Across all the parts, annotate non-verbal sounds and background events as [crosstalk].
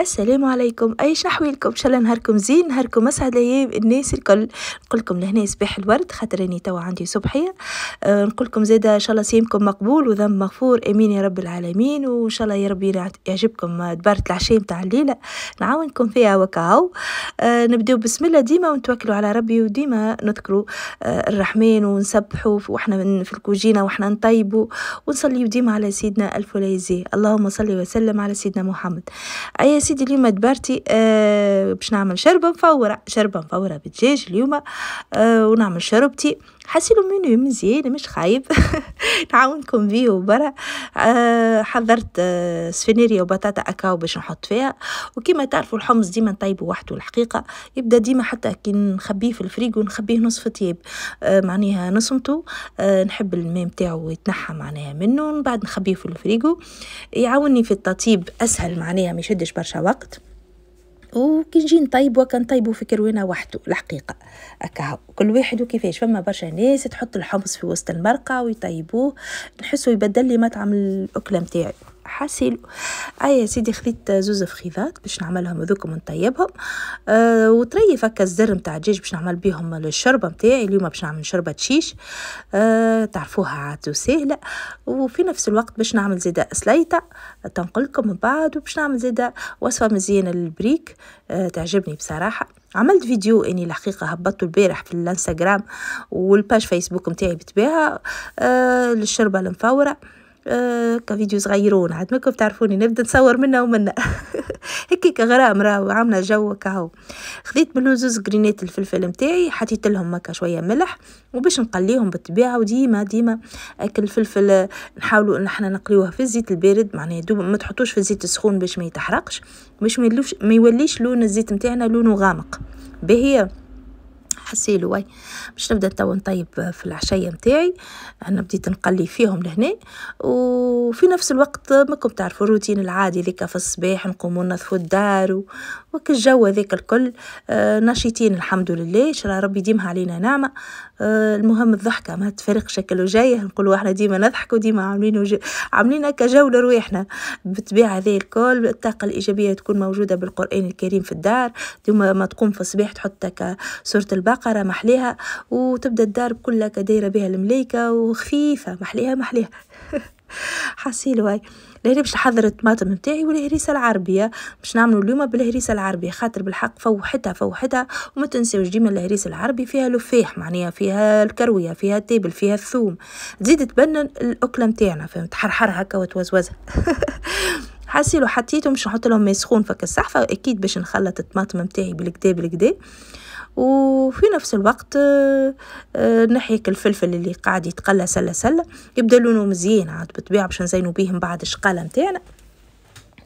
السلام عليكم أي لكم إن شاء الله نهاركم زين نهاركم أسعد أيام الناس الكل نقول لكم لهنا صباح الورد خاطر راني توا عندي صبحية أه لكم زادة إن شاء الله صيامكم مقبول وذنب مغفور آمين يا رب العالمين وإن شاء الله يا ربي يعجبكم دبارة العشاء نتاع الليلة نعاونكم فيها وكاو أه نبداو بسم الله ديما ونتوكلوا على ربي وديما نذكروا أه الرحمن ونسبحوا وإحنا في الكوجينة وإحنا نطيبوا ونصليوا ديما على سيدنا الفليزي اللهم صل وسلم على سيدنا محمد أي سيدي اليوم دبرتي آه، باش نعمل شربة مفورة شربة مفورة بالدجاج اليوم آه، ونعمل شربتي لو منيو مزيان مش خايب [laughs] نعاونكم بيه برا أه حضرت أه سفنيريا وبطاطا اكاو باش نحط فيها وكما تعرفوا الحمص ديما نطيبه وحده الحقيقه يبدا ديما حتى كي نخبيه في الفريق ونخبيه نصف طياب أه معناها نصمتو أه نحب الماء نتاعو يتنحى معناها منه ومن بعد نخبيه في الفريجو يعاوني في التطيب اسهل معناها ما يشدش برشا وقت وكي نجي نطيبو وكنطيبو في كروينه وحده الحقيقه هكا كل واحد وكيفاش فما برشا ناس تحط الحمص في وسط المرقه ويطيبوه نحسو يبدل لي مطعم الاكله نتاعي حاسيلو اي آه سيدي خذيت زوز فخيذات باش نعملهم هذوكم ونطيبهم أه وطريف فك الزر نتاع الدجاج باش نعمل بيهم الشربه نتاعي اليوم باش نعمل شربه شيش أه تعرفوها عاد سهله وفي نفس الوقت باش نعمل زيدا سليطه تنقلكم من بعد وباش نعمل زيدا وصفه مزيانه للبريك أه تعجبني بصراحه عملت فيديو اني الحقيقه هبطته البارح في الانستغرام والباج فيسبوك نتاعي بتباعها أه للشربه المفوره هكا آه، فيديو صغيرون عاد ماكم تعرفوني نبدا نصور منا ومنا [laughs] هكيك غرام راهو عامله جو كهو خذيت من زوز جرينات الفلفل نتاعي حطيت لهم هكا شويه ملح وباش نقليهم بالطبيعه وديما ديما اكل الفلفل نحاولوا ان احنا نقليوه في الزيت البارد معناها دوب ما تحطوش في الزيت السخون باش ما يتحرقش باش ما يوليش لون الزيت نتاعنا لونه غامق باهيه واي باش نبدا توا نطيب في العشايه نتاعي انا بديت نقلي فيهم لهنا وفي نفس الوقت ماكم تعرفوا الروتين العادي ذيك في الصباح نقوموا ننظفوا الدار وك الجو هذاك الكل آه، نشيطين الحمد لله شرا ربي ديمها علينا نعمه آه، المهم الضحكه ما تفرقش شكل وجايه نقولوا احنا ديما نضحك وديما عاملين وج... عاملين هكا جو لرواحنا بالطبيعه هذه الكل الطاقه الايجابيه تكون موجوده بالقران الكريم في الدار ديما ما تقوم في الصباح تحط هكا سوره البقره البقرة محليها وتبدا الدار كلها دايرة بها المليكة وخفيفة محليها محليها [laughs] حاسيل واي لهنا باش نحضر الطماطم نتاعي والهريسه العربيه باش نعملو اليوم بالهريسه العربيه خاطر بالحق فوحتها فوحتها وما تنساوش ديما الهريسه العربي فيها لفاح معناها فيها الكرويه فيها التيبل فيها الثوم تزيد تبنن الاكله نتاعنا فهمت تحرحر هكا وتوزوزها [laughs] حاسيلو حطيتهم باش نحط لهم ماء سخون فك الصحفة اكيد باش نخلط الطماطم نتاعي بالكدا بالكدا وفي نفس الوقت آه، آه، نحيك الفلفل اللي قاعد يتقلى سله سله يبدا لونه مزيان عاد بالطبيعه باش نزينو بيه من بعد الشقاله نتاعنا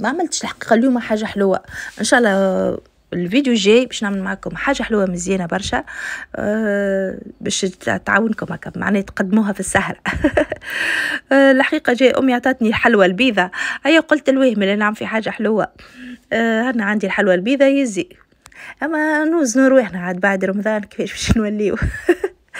ما عملتش الحقيقه اليوم حاجه حلوه ان شاء الله الفيديو الجاي باش نعمل معكم حاجه حلوه مزيانه برشا أه باش تعاونكم هكا معناها تقدموها في السهره [laughs] آه، الحقيقه جاي امي عطاتني الحلوى البيضه هيا أيوة، قلت الوهم اللي نعم في حاجه حلوه أه انا عندي الحلوى البيضه يزي اما نوز نروحنا عاد بعد رمضان كيفاش باش نوليو [laughs]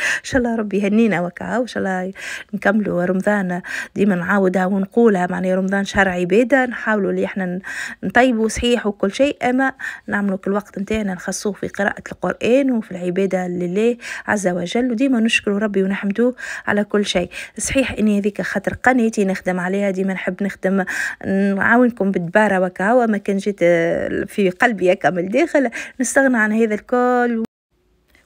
ان شاء الله ربي يهنينا وكا وان شاء الله نكملوا رمضان ديما نعاودها ونقولها معناها رمضان شهر عباده نحاولوا اللي احنا نطيبوا صحيح وكل شيء اما نعملوا كل وقت نتاعنا نخصوه في قراءه القران وفي العباده لله عز وجل وديما نشكروا ربي ونحمدوه على كل شيء صحيح اني هذيك خاطر قناتي نخدم عليها ديما نحب نخدم نعاونكم بالدباره وكا وما كان جيت في قلبي هكا من الداخل نستغنى عن هذا الكل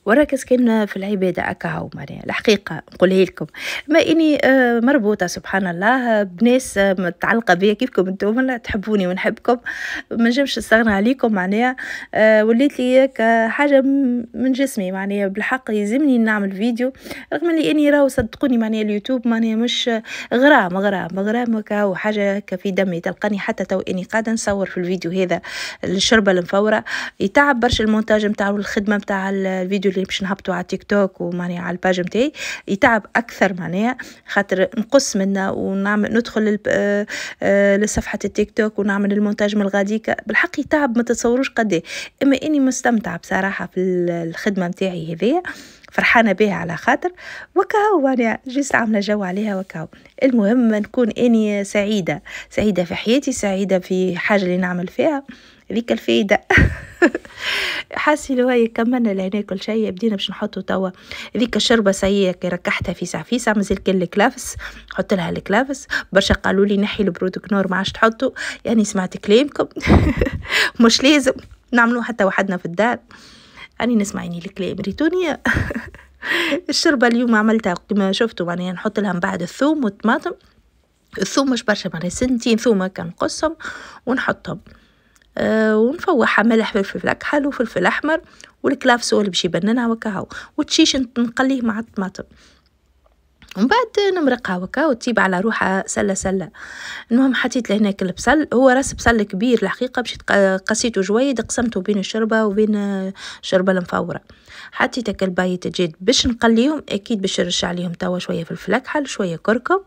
وركز كامله في العباده أكاهو معناها الحقيقه نقولها لكم ما اني آه، مربوطه سبحان الله بناس آه، متعلقه بيا كيفكم انتم تحبوني ونحبكم ما نجمش نستغنى عليكم معناها آه، وليت لي حاجه من جسمي معناها بالحق يلزمني نعمل فيديو رغم اللي اني راهو صدقوني معناها اليوتيوب معناها مش غرام غرام غرام كاو حاجه كفي دمي تلقاني حتى تو اني قاعده نصور في الفيديو هذا الشربه المفوره يتعب برشا المونتاج نتاعو الخدمه نتاع الفيديو اللي باش نهبطوا على تيك توك وماني على الباج نتاعي يتعب اكثر معناها خاطر نقص منه ونعمل ندخل آه، لصفحه التيك توك ونعمل المونتاج من الغاديكا بالحق يتعب ما تتصوروش قد إيه. اما اني مستمتعه بصراحه في الخدمه نتاعي هذيا فرحانه بها على خاطر وكهو انا جيت عامله جو عليها وكهو المهم نكون اني سعيده سعيده في حياتي سعيده في حاجه اللي نعمل فيها هذيك الفايدة لو هي كملنا لهنا كل شيء بدينا باش نحطو توا هذيك الشربة سيئة كي ركحتها فيسع فيسع مازال كان الكلافس حط لها الكلافس برشا قالوا لي نحي البرودكت نور ما عادش تحطو يعني سمعت كلامكم [laughs] مش لازم نعملو حتى وحدنا في الدار أني نسمعيني الكلام ريتونية [laughs] الشربة اليوم عملتها كما شفتوا معناها يعني نحط لها من بعد الثوم والطماطم الثوم مش برشا معناها سنتين ثوم هكا نقصهم ونحطهم أه ونفوحها ملح فلفل اكحل وفلفل احمر والكلافسول باش يبننها وكهو وتشيش نقليه مع الطماطم ومن بعد نمرقها وكا وتيب على روحها سله سله المهم حطيت لهناك البصل هو راس بصل كبير الحقيقه مشيت قسيته جويد قسمته بين الشربه وبين الشربه المفوره حطيت هكا البايت جيد باش نقليهم اكيد باش نرش عليهم توا شويه فلفل اكحل شويه كركم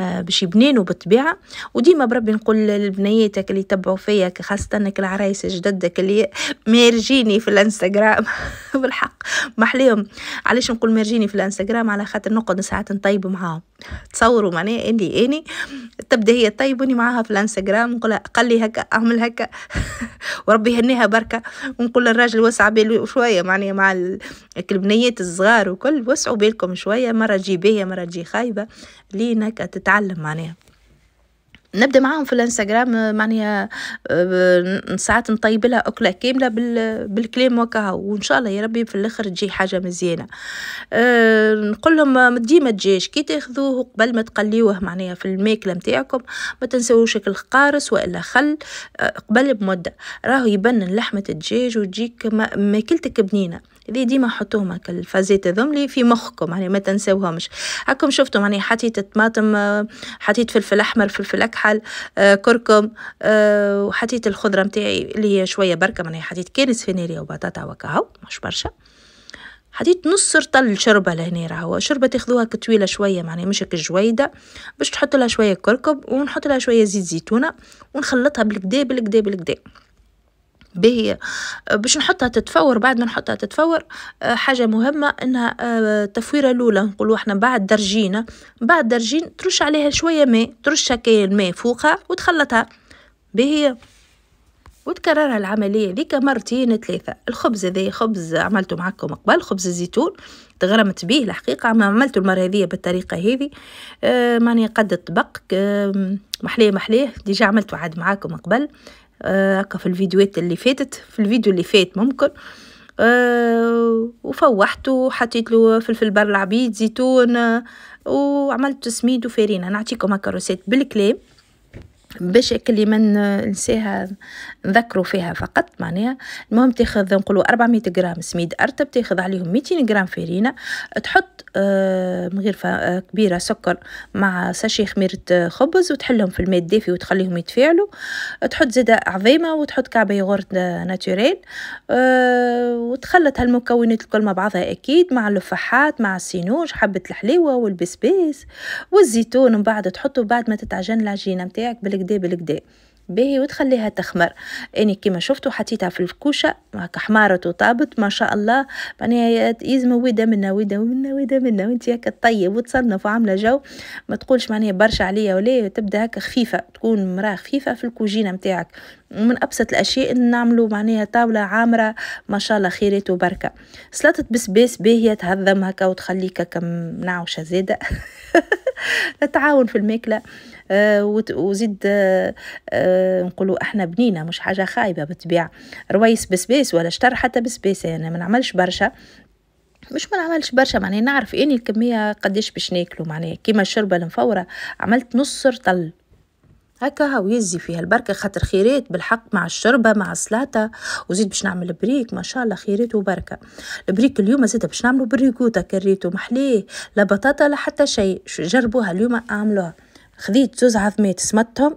آه، باش يبنينو بالطبيعه وديما بربي نقول لبنياتك اللي يتبعوا فيا خاصه انك العرايس جددك اللي ميرجيني في الانستغرام [laughs] بالحق محليهم علاش نقول ميرجيني في الانستغرام على خاطر نقعد ساعات نطيب معاهم تصوروا معناها اني اني تبدا هي طيبوني معاها في الانستغرام نقول قال لي هكا اعمل هكا [laughs] وربي يهنيها بركه ونقول للراجل وسع بال شويه معناها مع البنيات الصغار وكل وسعوا بالكم شويه مره تجي باهيه مره تجي خايبه لينك تتعلم معناها نبدا معاهم في الانستغرام معناها آه، ساعات نطيب لها اكله كامله بالكلام وكها وان شاء الله يا ربي في الاخر تجي حاجه مزيانه آه، نقول لهم آه، ديما الدجاج كي تاخذوه قبل ما تقليوه معناها في الماكله نتاعكم ما تنسوش القارص والا خل قبل بمده راهو يبنن لحمه الدجاج وتجيك ماكلتك بنينه اللي ديما حطوهم هكا الفازات هذوم في مخكم يعني ما تنساوهمش هاكم شفتوا يعني حطيت طماطم آه، حطيت فلفل احمر فلفل اكحل آه، كركم آه، وحطيت الخضره نتاعي اللي هي شويه بركه يعني حطيت كانس فينيريا وبطاطا وكاهو مش برشا حطيت نص رطل شوربه لهنا راهو شوربه تاخذوها كطويله شويه معناها مش جويدة باش تحط لها شويه كركم ونحط لها شويه زيت زيتونه ونخلطها بالكدا بالكدا بالكدا باهية باش نحطها تتفور بعد ما نحطها تتفور آه، حاجة مهمة انها التفويرة آه، الاولى نقولوا احنا بعد درجينا بعد درجين ترش عليها شوية ماء ترش هكايا الماء فوقها وتخلطها باهية وتكررها العملية ذيك مرتين ثلاثة الخبز هذا خبز عملته معكم قبل خبز الزيتون تغرمت به الحقيقة ما عملته المرة هذه بالطريقة هذه آه، ماني قد الطبق محليه محليه ديجا عملته عاد معاكم قبل آه، هكا في الفيديوهات اللي فاتت في الفيديو اللي فات ممكن آه، وفوحته وحطيت له فلفل بر العبيد زيتون آه، وعملت سميد وفارينه نعطيكم هكا روسيت بالكلام باش اللي من نسيها نذكروا فيها فقط معناها المهم تاخذ نقولوا 400 غرام سميد ارتب تاخذ عليهم 200 غرام فرينه تحط آه مغرفه آه، كبيره سكر مع ساشي خميره آه، خبز وتحلهم في الماء الدافي وتخليهم يتفاعلوا تحط زيادة عظيمه وتحط كعبه يغورت آه، ناتوريل وتخلط هالمكونات الكل مع بعضها اكيد مع اللفحات مع السينوج حبه الحليوة والبسباس والزيتون من بعد تحطه بعد ما تتعجن العجينه نتاعك بالك بالكدا بالكدا باهي وتخليها تخمر اني يعني كيما شفتوا حطيتها في الكوشه هكا حمارت وطابت ما شاء الله معناها يلزم ويدا منا ويدا منا ويدا منا وانت هكا طيب وتصنف وعامله جو ما تقولش معناها برشا عليا ولا تبدا هكا خفيفه تكون مراه خفيفه في الكوجينه نتاعك من ابسط الاشياء ان نعملوا معناها طاوله عامره ما شاء الله خيرات وبركه سلطه بسباس باهيه تهضم هكا وتخليك هكا نعوشه زاده [laughs] التعاون في الماكله آه، وزيد آه، آه، نقولوا احنا بنينه مش حاجه خايبه بالطبيعه رويس بسبيس ولا شطر حتى بسبيس يعني ما نعملش برشا مش ما نعملش برشا معناها نعرف اني الكميه قداش باش ناكلو معناها كيما الشوربه المفوره عملت نص رطل هكا يزي فيها البركه خاطر خيرات بالحق مع الشربه مع السلاطه وزيد باش نعمل بريك ما شاء الله خيرات وبركه البريك اليوم زيد باش نعملو بريكوتا كريتو محليه لا بطاطا لا حتى شيء جربوها اليوم اعملوها خذيت زوز عظميت سمطتهم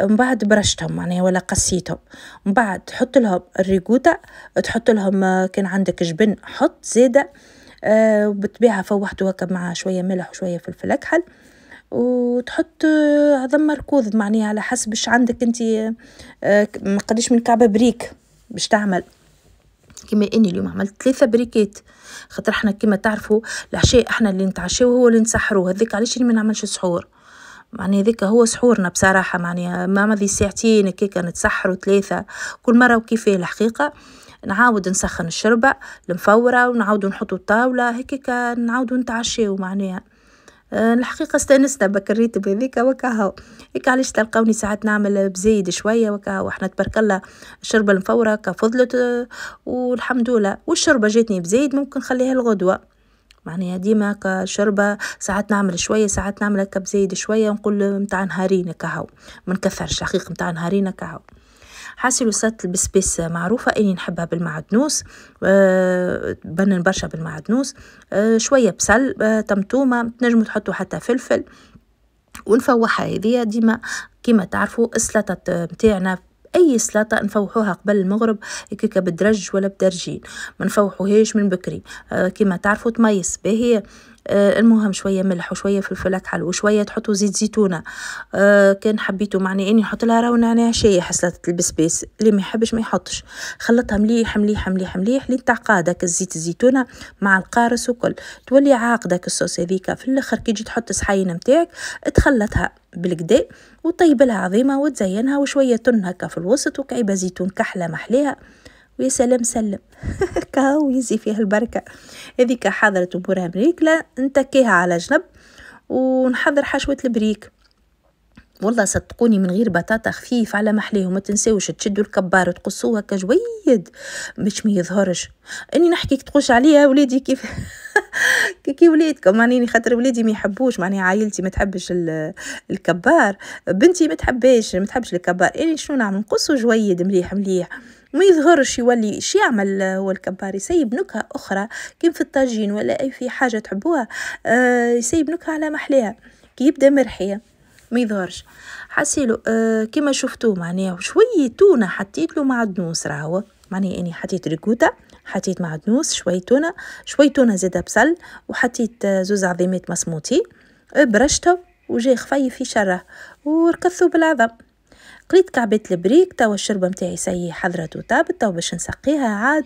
من بعد برشتهم معناها ولا قسيتهم من بعد تحط لهم الريقوطة تحط لهم آه، كان عندك جبن حط زيادة آه بالطبيعة فوحته هكا مع شوية ملح وشوية فلفل أكحل وتحط عظم آه، مركوض معناها على حسب اش عندك انت آه, آه، قديش من كعبة بريك باش تعمل كما اني اليوم عملت ثلاثة بريكات خاطر احنا كما تعرفوا العشاء احنا اللي نتعشاو هو اللي نسحروه هذاك علاش ما نعملش سحور معني ذيك هو سحورنا بصراحة معني ماما ذي ساعتين كانت سحر ثلاثة كل مرة وكيفاه الحقيقة نعاود نسخن الشربة المفورة ونعاود نحطو الطاولة هكاك نعاودو نتعشاو معناها الحقيقة استنسنا بكريت بذيك وكهو هيك علاش تلقوني ساعات نعمل بزايد شوية وكهو احنا تبارك الله الشربة المفورة كفضلت آه، والحمد لله والشربة جاتني بزايد ممكن نخليها الغدوة معناها ديما كشربة ساعات نعمل شوية ساعات نعمل كب زايد شوية نقول متاع نهارين كهو ما نكثرش حقيقة متاع نهارين كهو حاسي لوسات البسبس معروفة أني نحبها بالمعدنوس أه تبنن برشا بالمعدنوس أه شوية بسل أه طمطومة تنجموا تحطوا حتى فلفل ونفوحها هذيا ديما كيما تعرفوا السلطة متاعنا أي سلطة نفوحوها قبل المغرب كيكا بدرج ولا بدرجين ما نفوحوهاش من بكري آه، كيما تعرفوا تميس باهي آه، المهم شويه ملح وشويه فلفل اكحل وشويه تحطوا زيت زيتونه آه، كان حبيتوا معني اني نحط لها راهو نعناع يعني شيه حسلات البسباس اللي ما يحبش ما يحطش خلطها مليح مليح مليح مليح لين تعقادك الزيت الزيتونه مع القارص وكل تولي عاقدك الصوص هذيك في الاخر كي تجي تحط الصحاينه نتاعك تخلطها بالكدا وطيب لها عظيمه وتزينها وشويه تن هكا في الوسط وكعيبه زيتون كحله محليها ويا سلام سلم [laughs] كاو يزي فيها البركة هذيك حضرت أمورها مريكلة نتكيها على جنب ونحضر حشوة البريك والله صدقوني من غير بطاطا خفيف على محليه وما تنساوش تشدوا الكبار وتقصوه كجويد جويد باش ما يظهرش اني نحكيك تقوش عليها وليدي كيف [laughs] كي وليدكم معني خاطر وليدي ما يحبوش معني عائلتي ما تحبش الكبار بنتي ما تحبش ما تحبش الكبار اني شنو نعمل نقصو جويد مليح مليح ما يظهرش يولي شي يعمل آه، هو الكبار يسيب نكهه اخرى كيم في الطاجين ولا اي في حاجه تحبوها آه، يسيب نكهه على محليها كي يبدا مرحيه ما يظهرش حسيلو آه كما شفتوه معناه شويه تونه حطيت له معدنوس راهو معناه اني حطيت ريكوتا حطيت معدنوس شويه تونه شويه تونه زيد بصل وحطيت آه، زوز عظيمات مسموتي برشته وجاي خفيف في شره وركثوا بالعظم قريت كعبة البريك توا الشربة متاعي سي حضرة وطابت توا باش نسقيها عاد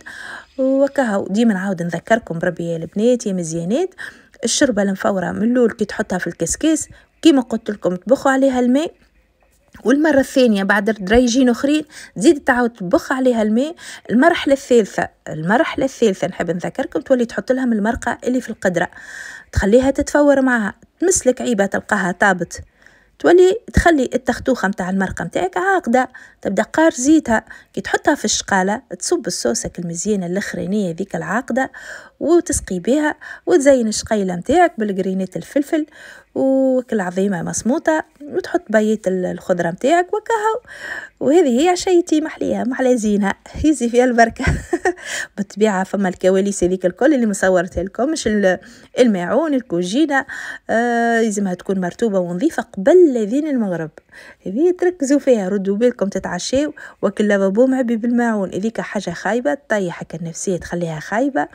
وكهو ديما نعاود نذكركم بربي يا البنات يا مزيانات الشربة المفورة من الاول كي تحطها في الكسكاس كيما قلت لكم طبخوا عليها الماء والمرة الثانية بعد دريجين أخرين تزيد تعاود تبخ عليها الماء المرحلة الثالثة المرحلة الثالثة نحب نذكركم تولي تحط لها من المرقة اللي في القدرة تخليها تتفور معها تمسلك عيبة تلقاها طابت تولي تخلي التختوخه نتاع المرقه نتاعك عاقده تبدا قار زيتها كي تحطها في الشقاله تصب الصوصه المزيانه الاخرانيه ذيك العاقده وتسقي بها وتزين الشقيله نتاعك بالجرينات الفلفل وكالعظيمه مسموطه وتحط بيت الخضره نتاعك وكهو وهذه هي عشيتي محليه محلى زينة [laughs] يزي فيها البركه [laughs] بالطبيعه فما الكواليس هذيك الكل اللي مصورتها لكم مش الماعون الكوجينه آه تكون مرتوبه ونظيفه قبل لذين المغرب هذه تركزوا فيها ردوا بالكم تتعشاو وكل بابو معبي بالماعون هذيك حاجه خايبه تطيحك النفسيه تخليها خايبه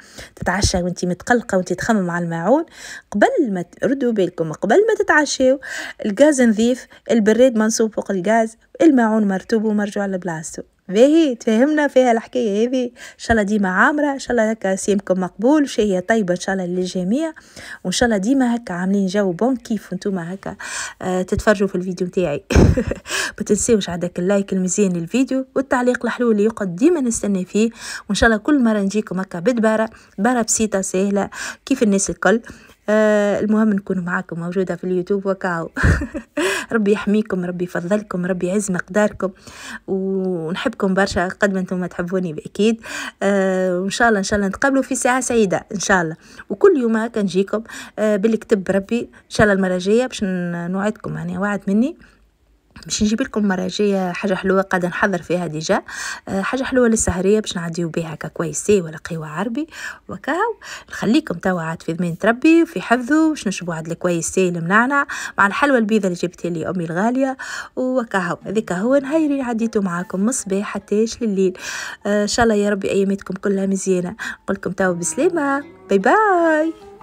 تتعشى وانت متقلقه وانت تخمم على الماعون قبل ما ردوا بالكم قبل ما تتعشاو الغاز نظيف البريد منصوب فوق الغاز الماعون مرتوب ومرجوع لبلاصتو باهي تفهمنا فيها الحكايه هذه ان شاء الله ديما عامره ان شاء الله هكا سيمكم مقبول شهيه طيبه ان شاء الله للجميع وان شاء الله ديما هكا عاملين جو بون كيف نتوما هكا آه تتفرجوا في الفيديو نتاعي [laughs] ما تنساوش عندك اللايك المزيان للفيديو والتعليق الحلو اللي يقعد ديما نستنى فيه وان شاء الله كل مره نجيكم هكا بدباره دباره بسيطه سهله كيف الناس الكل آه المهم نكون معاكم موجودة في اليوتيوب وكاو [laughs] ربي يحميكم ربي يفضلكم ربي يعز مقداركم ونحبكم برشا قد ما انتم تحبوني باكيد آه وان شاء الله ان شاء الله نتقابلوا في ساعه سعيده ان شاء الله وكل يوم كنجيكم نجيكم آه بالكتب ربي ان شاء الله المره الجايه باش نوعدكم يعني وعد مني باش نجيب لكم المره الجايه حاجه حلوه قاعده نحضر فيها ديجا آه، حاجه حلوه للسهريه باش نعديو بها هكا كويسي ولا قهوه عربي وكاو نخليكم توا عاد في ذمين تربي وفي حفظه باش نشربوا عاد الكويسي المنعنع مع الحلوى البيضه اللي جبتها لي امي الغاليه وكاو هذيك هو نهايري عديتو معاكم من الصباح حتى لليل آه، ان شاء الله يا ربي ايامتكم كلها مزيانه نقول لكم توا بسلامه باي باي